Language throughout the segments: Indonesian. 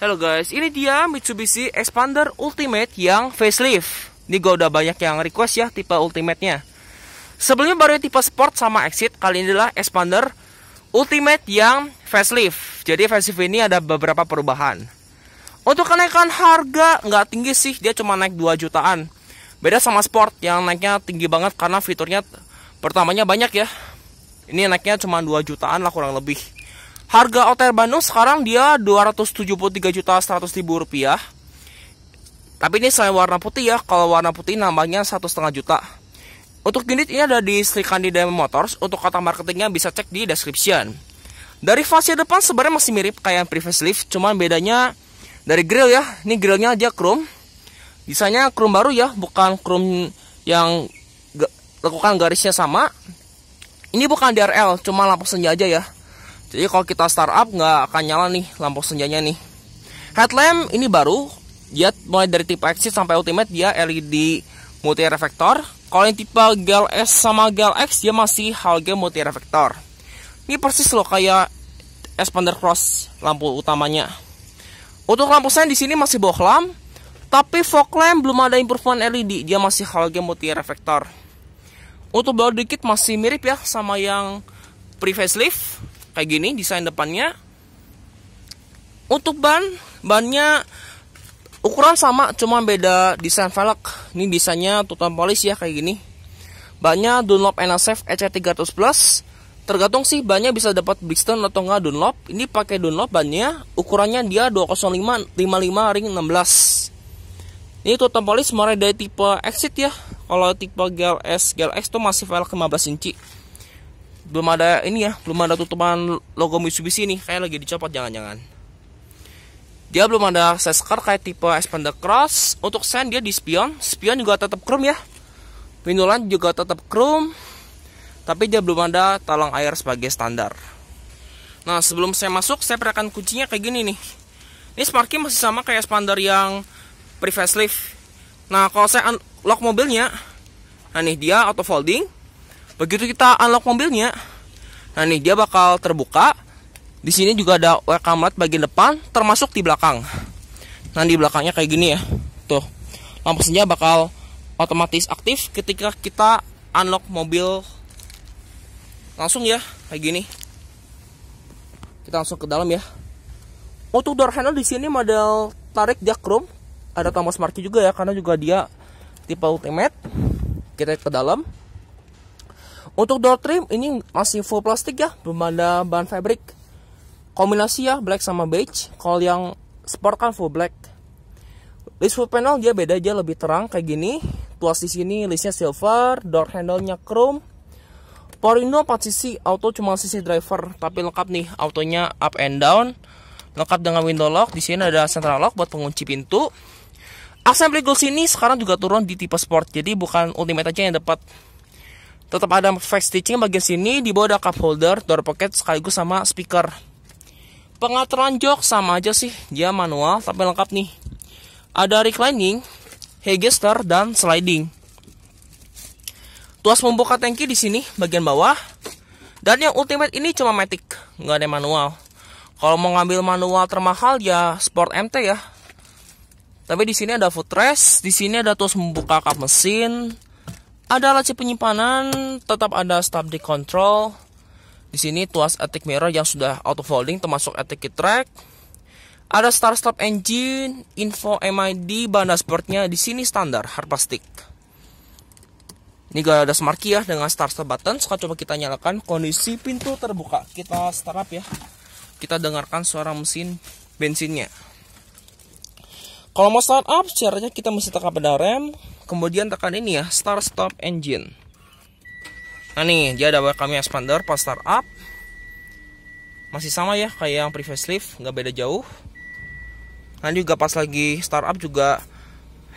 Halo guys, ini dia Mitsubishi Expander Ultimate yang facelift. Ini gue udah banyak yang request ya tipe Ultimate-nya. Sebelumnya baru tipe Sport sama Exit, kali ini adalah Expander Ultimate yang facelift. Jadi facelift ini ada beberapa perubahan. Untuk kenaikan harga nggak tinggi sih, dia cuma naik 2 jutaan. Beda sama Sport yang naiknya tinggi banget karena fiturnya pertamanya banyak ya. Ini naiknya cuma 2 jutaan lah kurang lebih. Harga OTR Bandung sekarang dia 273 juta 100 ribu rupiah. Tapi ini selain warna putih ya, kalau warna putih nambahnya satu setengah juta. Untuk unit ini ada di Kandi Diamond Motors, untuk kata marketingnya bisa cek di description. Dari fasia depan sebenarnya masih mirip kayak yang previous Leaf, cuman bedanya dari grill ya, ini grillnya aja chrome. Desainnya chrome baru ya, bukan chrome yang lakukan garisnya sama. Ini bukan DRL, cuma lampu senja aja ya. Jadi kalau kita start up nggak akan nyala nih lampu senjanya nih. Headlamp ini baru, dia mulai dari tipe exit sampai ultimate dia LED multi reflektor. Kalau yang tipe Gal S sama Gal X dia masih halogen multi reflektor. Ini persis loh kayak expander cross lampu utamanya. Untuk lampu sen di sini masih bohlam, tapi fog lamp belum ada improvement LED, dia masih halogen multi reflektor. Untuk bawah dikit masih mirip ya sama yang pre facelift kayak gini desain depannya untuk ban bannya ukuran sama cuma beda desain velg ini desainnya tutup polis ya kayak gini bannya Dunlop NSF EC300 Plus tergantung sih bannya bisa dapat Bridgestone atau enggak Dunlop ini pakai Dunlop bannya ukurannya dia 205 55 ring 16 ini tutup polis mulai dari tipe exit ya kalau tipe GLS GLX itu masih velg 15 inci belum ada ini ya belum ada tutupan logo Mitsubishi nih kayak lagi dicopot jangan-jangan dia belum ada size car kayak tipe Xpander Cross untuk sen dia di spion spion juga tetap chrome ya Pinulan juga tetap chrome tapi dia belum ada talang air sebagai standar nah sebelum saya masuk saya perakan kuncinya kayak gini nih ini sparky masih sama kayak Xpander yang pre facelift nah kalau saya unlock mobilnya nah nih dia auto folding begitu kita unlock mobilnya Nah nih dia bakal terbuka. Di sini juga ada welcome light bagian depan, termasuk di belakang. Nah di belakangnya kayak gini ya, tuh. Lampu senja bakal otomatis aktif ketika kita unlock mobil langsung ya, kayak gini. Kita langsung ke dalam ya. Untuk door handle di sini model tarik dia chrome. ada tombol smart key juga ya, karena juga dia tipe ultimate. Kita ke dalam. Untuk door trim ini masih full plastik ya, belum ada bahan fabric. Kombinasi ya black sama beige. Kalau yang sport kan full black. List full panel dia beda aja lebih terang kayak gini. Tuas di sini listnya silver, door handle-nya chrome. Power window 4 sisi, auto cuma sisi driver, tapi lengkap nih autonya up and down. Lengkap dengan window lock, di sini ada central lock buat pengunci pintu. Assembly gold sini sekarang juga turun di tipe sport, jadi bukan ultimate aja yang dapat tetap ada face stitching bagian sini di bawah ada cup holder door pocket sekaligus sama speaker pengaturan jok sama aja sih dia manual tapi lengkap nih ada reclining hegester dan sliding tuas membuka tangki di sini bagian bawah dan yang ultimate ini cuma matic nggak ada manual kalau mau ngambil manual termahal ya Sport MT ya. Tapi di sini ada footrest, di sini ada tuas membuka kap mesin, ada laci penyimpanan, tetap ada di control. Di sini tuas etik mirror yang sudah auto folding termasuk etik track. Ada start stop engine, info MID, ban dashboardnya di sini standar hard plastik. Ini gak ada smart key ya dengan start stop button. Sekarang coba kita nyalakan kondisi pintu terbuka. Kita start up ya. Kita dengarkan suara mesin bensinnya. Kalau mau start up, caranya kita mesti tekan pada rem, kemudian tekan ini ya start stop engine nah nih dia ada welcome expander pas start up masih sama ya kayak yang previous lift nggak beda jauh nah juga pas lagi start up juga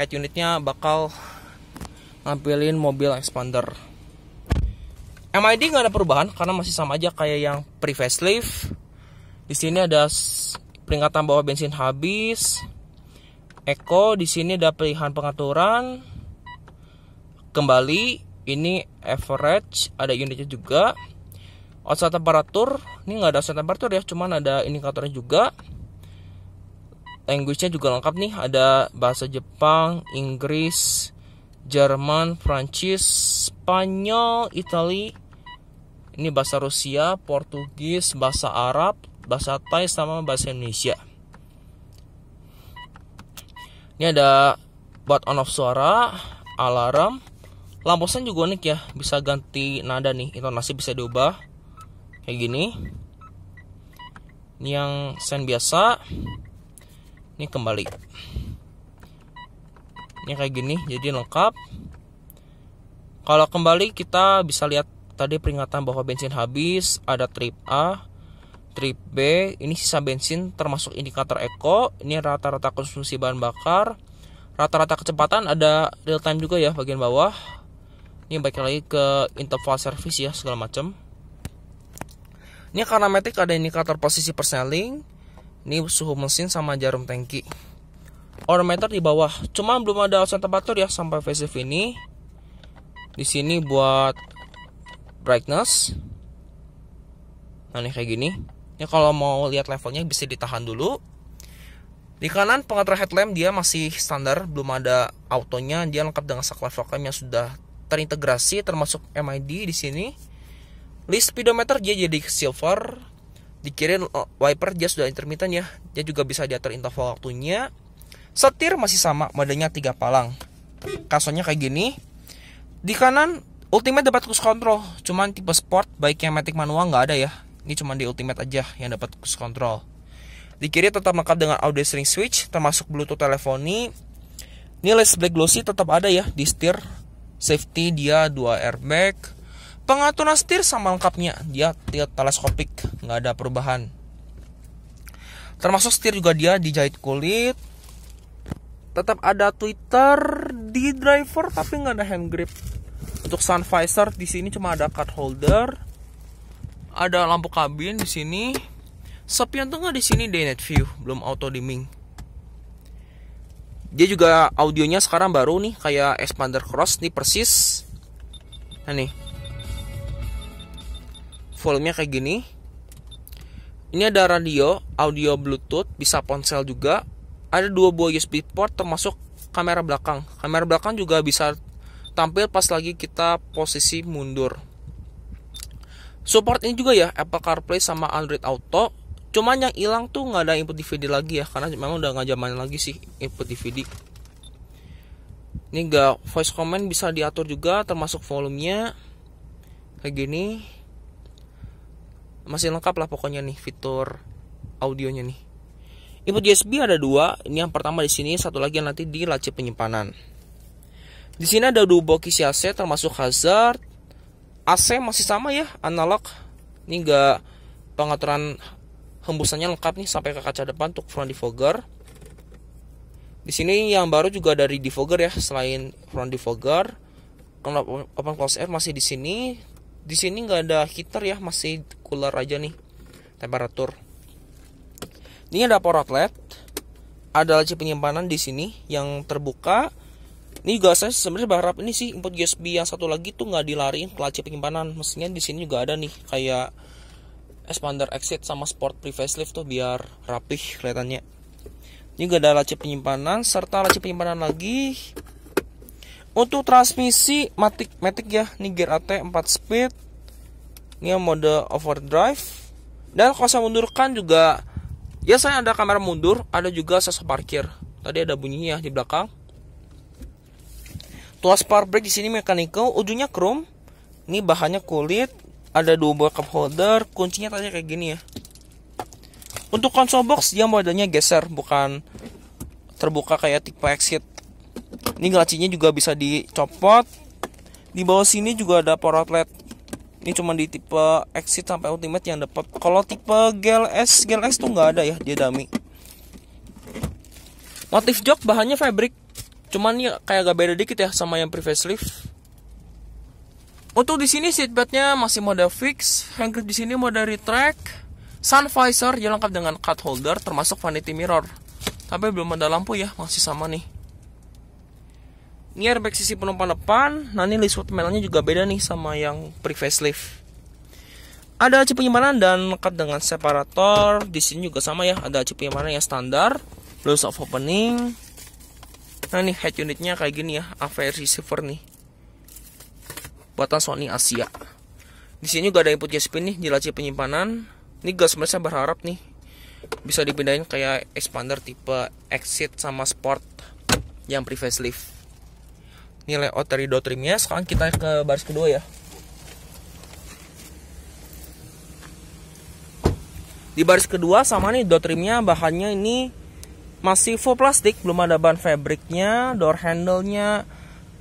head unitnya bakal nampilin mobil expander MID nggak ada perubahan karena masih sama aja kayak yang previous lift. Di sini ada peringatan bahwa bensin habis. Eko di sini ada pilihan pengaturan kembali ini average ada unitnya juga outside temperatur ini nggak ada outside temperatur ya cuman ada indikatornya juga language-nya juga lengkap nih ada bahasa Jepang Inggris Jerman Prancis Spanyol Itali ini bahasa Rusia Portugis bahasa Arab bahasa Thai sama bahasa Indonesia ini ada buat on off suara alarm sen juga unik ya, bisa ganti nada nih, intonasi bisa diubah kayak gini. Ini yang sen biasa, ini kembali. Ini kayak gini, jadi lengkap. Kalau kembali kita bisa lihat tadi peringatan bahwa bensin habis, ada trip A, trip B, ini sisa bensin termasuk indikator eco, ini rata-rata konsumsi bahan bakar, rata-rata kecepatan ada real time juga ya bagian bawah, ini baik lagi ke interval service ya segala macam ini karena metik ada indikator posisi perseling ini suhu mesin sama jarum tangki odometer di bawah cuma belum ada alasan temperatur ya sampai VCV ini di sini buat brightness nah ini kayak gini ini kalau mau lihat levelnya bisa ditahan dulu di kanan pengatur headlamp dia masih standar, belum ada autonya, dia lengkap dengan saklar level yang sudah terintegrasi termasuk MID di sini. List speedometer dia jadi silver. Di eh, wiper dia sudah intermittent ya. Dia juga bisa diatur interval waktunya. Setir masih sama, modelnya tiga palang. Kasonya kayak gini. Di kanan Ultimate dapat cruise control, cuman tipe sport baik yang matic manual nggak ada ya. Ini cuman di Ultimate aja yang dapat cruise control. Di kiri tetap lengkap dengan audio string switch termasuk Bluetooth teleponi. Nilai black glossy tetap ada ya di setir safety dia dua airbag pengaturan setir sama lengkapnya dia tiap teleskopik nggak ada perubahan termasuk setir juga dia dijahit kulit tetap ada twitter di driver tapi nggak ada hand grip untuk sun visor di sini cuma ada card holder ada lampu kabin di sini sepian tuh di sini day night view belum auto dimming dia juga audionya sekarang baru nih kayak expander cross nih persis. Nah nih. volume kayak gini. Ini ada radio, audio Bluetooth, bisa ponsel juga. Ada dua buah USB port termasuk kamera belakang. Kamera belakang juga bisa tampil pas lagi kita posisi mundur. Support ini juga ya Apple CarPlay sama Android Auto cuman yang hilang tuh nggak ada input DVD lagi ya karena memang udah nggak zaman lagi sih input DVD ini gak voice comment bisa diatur juga termasuk volumenya kayak gini masih lengkap lah pokoknya nih fitur audionya nih input USB ada dua ini yang pertama di sini satu lagi yang nanti di laci penyimpanan di sini ada dua isi AC termasuk hazard AC masih sama ya analog ini gak pengaturan hembusannya lengkap nih sampai ke kaca depan untuk front defogger di sini yang baru juga dari defogger ya selain front defogger kalau open close air masih di sini di sini nggak ada heater ya masih cooler aja nih temperatur ini ada power outlet ada laci penyimpanan di sini yang terbuka ini juga saya sebenarnya berharap ini sih input USB yang satu lagi tuh nggak dilariin ke laci penyimpanan mesinnya di sini juga ada nih kayak expander exit sama sport pre facelift tuh biar rapih kelihatannya Ini juga ada laci penyimpanan serta laci penyimpanan lagi untuk transmisi matic matic ya ini gear AT 4 speed ini mode overdrive dan kalau saya mundurkan juga ya saya ada kamera mundur ada juga sensor parkir tadi ada bunyinya di belakang tuas park brake di sini mekanikal ujungnya chrome ini bahannya kulit ada dua buah cup holder kuncinya tadi kayak gini ya untuk console box dia modelnya geser bukan terbuka kayak tipe exit ini lacinya juga bisa dicopot di bawah sini juga ada power outlet ini cuma di tipe exit sampai ultimate yang dapat kalau tipe GLS GLS tuh nggak ada ya dia dummy motif jok bahannya fabric cuman ya kayak agak beda dikit ya sama yang previous lift. Untuk di sini seatbeltnya masih model fix, handgrip di sini mode retract, sun visor dia lengkap dengan cut holder termasuk vanity mirror. Tapi belum ada lampu ya, masih sama nih. Ini airbag sisi penumpang depan. Nah ini list panelnya juga beda nih sama yang pre facelift. Ada aci penyimpanan dan lengkap dengan separator. Di sini juga sama ya, ada aci penyimpanan yang standar. plus of opening. Nah nih head unitnya kayak gini ya, AVR receiver nih buatan Sony Asia. Di sini juga ada input USB nih, di laci penyimpanan. Ini gue sebenarnya berharap nih bisa dipindahin kayak expander tipe exit sama sport yang pre facelift. Ini layout dari door trimnya. Sekarang kita ke baris kedua ya. Di baris kedua sama nih door trimnya bahannya ini masih full plastik, belum ada ban fabricnya. door handlenya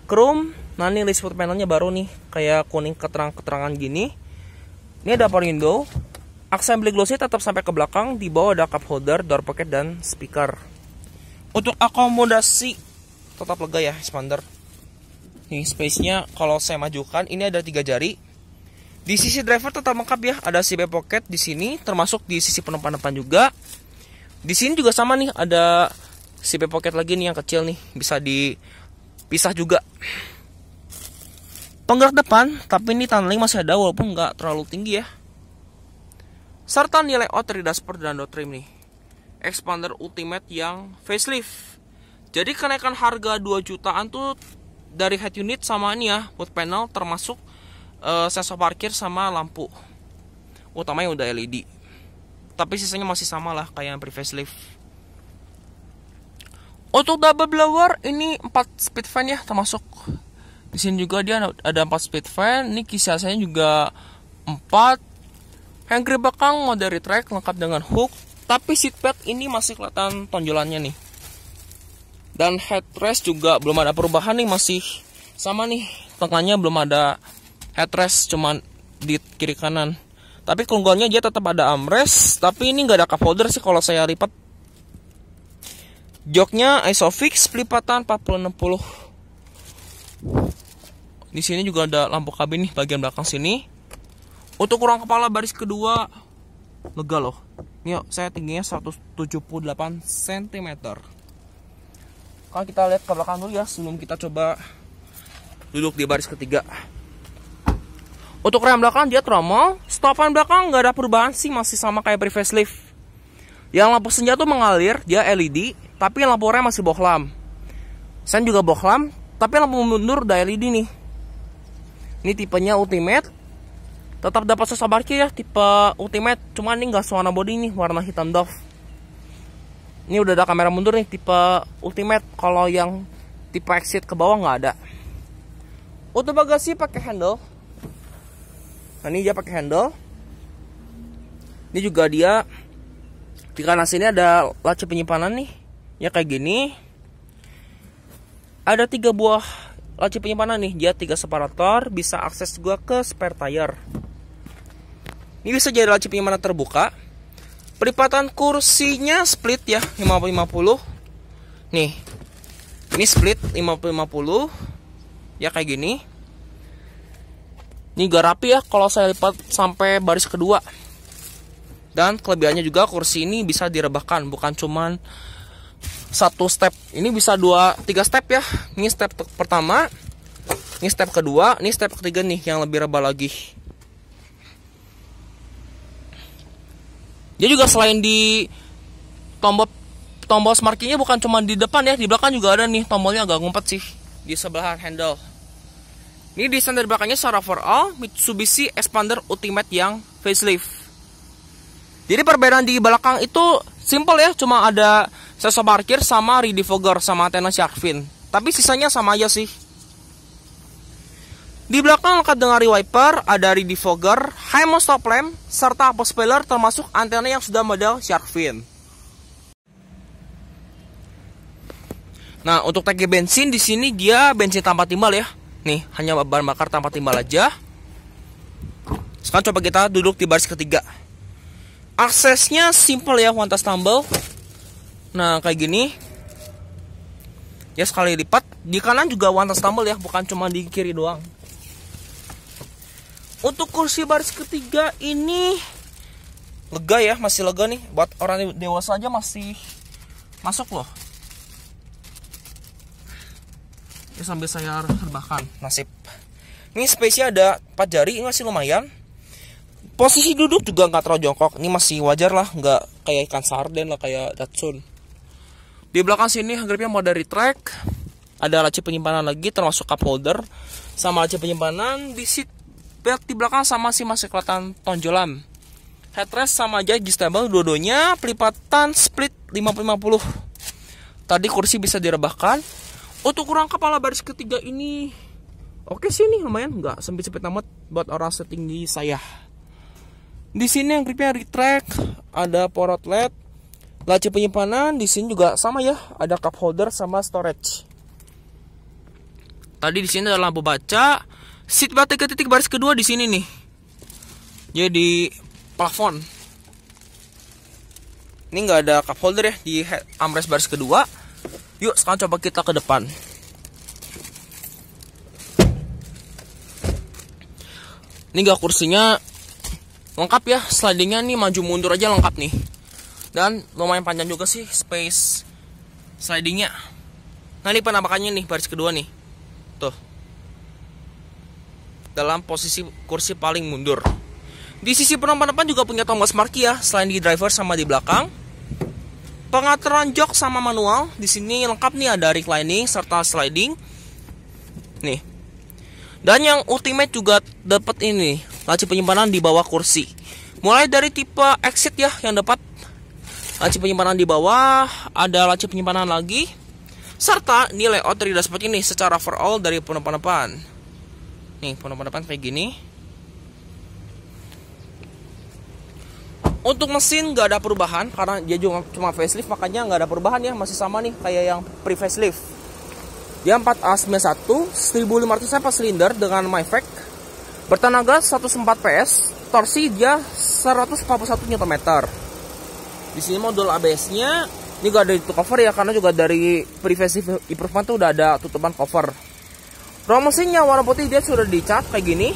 chrome, nah ini list foot panelnya baru nih kayak kuning keterang-keterangan gini ini ada power window assembly glossy tetap sampai ke belakang di bawah ada cup holder door pocket dan speaker untuk akomodasi tetap lega ya expander nih space nya kalau saya majukan ini ada tiga jari di sisi driver tetap lengkap ya ada CB pocket di sini termasuk di sisi penumpang depan juga di sini juga sama nih ada CB pocket lagi nih yang kecil nih bisa dipisah juga Penggerak depan, tapi ini tunneling masih ada walaupun nggak terlalu tinggi ya. Serta nilai O3 dashboard dan trim nih. Expander Ultimate yang facelift. Jadi kenaikan harga 2 jutaan tuh dari head unit sama ini ya, wood panel termasuk uh, sensor parkir sama lampu. Utamanya udah LED. Tapi sisanya masih sama lah kayak yang pre-facelift. Untuk double blower ini 4 speed fan ya termasuk di sini juga dia ada empat speed fan ini kisah saya juga 4 hangkri belakang mode retract lengkap dengan hook tapi seatback ini masih kelihatan tonjolannya nih dan headrest juga belum ada perubahan nih masih sama nih tengahnya belum ada headrest cuman di kiri kanan tapi keunggulannya dia tetap ada armrest tapi ini nggak ada cup holder sih kalau saya lipat joknya isofix pelipatan 4060 di sini juga ada lampu kabin nih bagian belakang sini. Untuk kurang kepala baris kedua lega loh. Nih, saya tingginya 178 cm. Kalau kita lihat ke belakang dulu ya sebelum kita coba duduk di baris ketiga. Untuk rem belakang dia tromol, stopan belakang nggak ada perubahan sih masih sama kayak previous lift. Yang lampu senja tuh mengalir, dia LED, tapi lampu rem masih bohlam. Sen juga bohlam, tapi lampu mundur udah LED nih ini tipenya ultimate tetap dapat sesabarki ya tipe ultimate cuman ini gak suara body nih warna hitam doff ini udah ada kamera mundur nih tipe ultimate kalau yang tipe exit ke bawah nggak ada untuk bagasi pakai handle nah ini dia pakai handle ini juga dia di kanan sini ada laci penyimpanan nih ya kayak gini ada tiga buah laci penyimpanan nih dia tiga separator bisa akses gua ke spare tire ini bisa jadi laci penyimpanan terbuka pelipatan kursinya split ya 50-50 nih ini split 50-50 ya kayak gini ini gak rapi ya kalau saya lipat sampai baris kedua dan kelebihannya juga kursi ini bisa direbahkan bukan cuman satu step ini bisa dua tiga step ya ini step pertama ini step kedua ini step ketiga nih yang lebih rebah lagi dia juga selain di tombol tombol smart bukan cuma di depan ya, di belakang juga ada nih tombolnya agak ngumpet sih di sebelah handle. Ini desain dari belakangnya secara overall Mitsubishi Expander Ultimate yang facelift. Jadi perbedaan di belakang itu simple ya, cuma ada Sesa parkir sama Ridi sama sama shark fin Tapi sisanya sama aja sih. Di belakang lengkap dengan rewiper ada Ridley high Most stop lamp, serta Apospeller termasuk antena yang sudah model fin Nah, untuk tangki bensin di sini dia bensin tanpa timbal ya. Nih, hanya bahan bakar tanpa timbal aja. Sekarang coba kita duduk di baris ketiga. Aksesnya simple ya, one touch tumble. Nah kayak gini Ya sekali lipat Di kanan juga one touch ya Bukan cuma di kiri doang Untuk kursi baris ketiga ini Lega ya masih lega nih Buat orang dewasa aja masih Masuk loh ya, Sambil saya terbakan Nasib Ini space ada 4 jari Ini masih lumayan Posisi duduk juga nggak terlalu jongkok Ini masih wajar lah Nggak kayak ikan sarden lah Kayak Datsun di belakang sini gripnya mau dari track, ada laci penyimpanan lagi termasuk cup holder sama laci penyimpanan di seat belt di belakang sama sih masih kelihatan tonjolan. Headrest sama aja adjustable dua-duanya, pelipatan split 550 Tadi kursi bisa direbahkan. Untuk kurang kepala baris ketiga ini oke sih nih lumayan nggak sempit-sempit amat buat orang setinggi saya. Di sini yang gripnya retract, ada power outlet laci penyimpanan di sini juga sama ya ada cup holder sama storage tadi di sini ada lampu baca seat belt ke titik baris kedua di sini nih jadi plafon ini nggak ada cup holder ya di armrest baris kedua yuk sekarang coba kita ke depan ini nggak kursinya lengkap ya slidingnya nih maju mundur aja lengkap nih dan lumayan panjang juga sih space slidingnya nah ini penampakannya nih baris kedua nih tuh dalam posisi kursi paling mundur di sisi penumpang depan juga punya tombol smart key ya selain di driver sama di belakang pengaturan jok sama manual di sini lengkap nih ada reclining serta sliding nih dan yang ultimate juga dapat ini laci penyimpanan di bawah kursi mulai dari tipe exit ya yang dapat laci penyimpanan di bawah, ada laci penyimpanan lagi, serta nilai out dari dashboard ini secara overall dari penumpang depan. Nih, penumpang depan kayak gini. Untuk mesin nggak ada perubahan karena dia cuma facelift makanya nggak ada perubahan ya masih sama nih kayak yang pre facelift. Dia 4A91 1500 apa silinder dengan MyVac, bertenaga 104 PS, torsi dia 141 Nm di sini modul ABS-nya ini gak ada itu cover ya karena juga dari privacy improvement tuh udah ada tutupan cover promosinya mesinnya warna putih dia sudah dicat kayak gini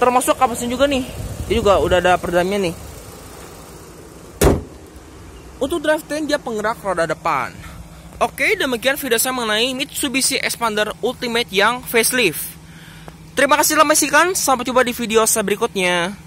termasuk kap mesin juga nih dia juga udah ada perdamnya nih untuk drivetrain dia penggerak roda depan Oke, demikian video saya mengenai Mitsubishi Expander Ultimate yang facelift. Terima kasih telah menyaksikan, sampai jumpa di video saya berikutnya.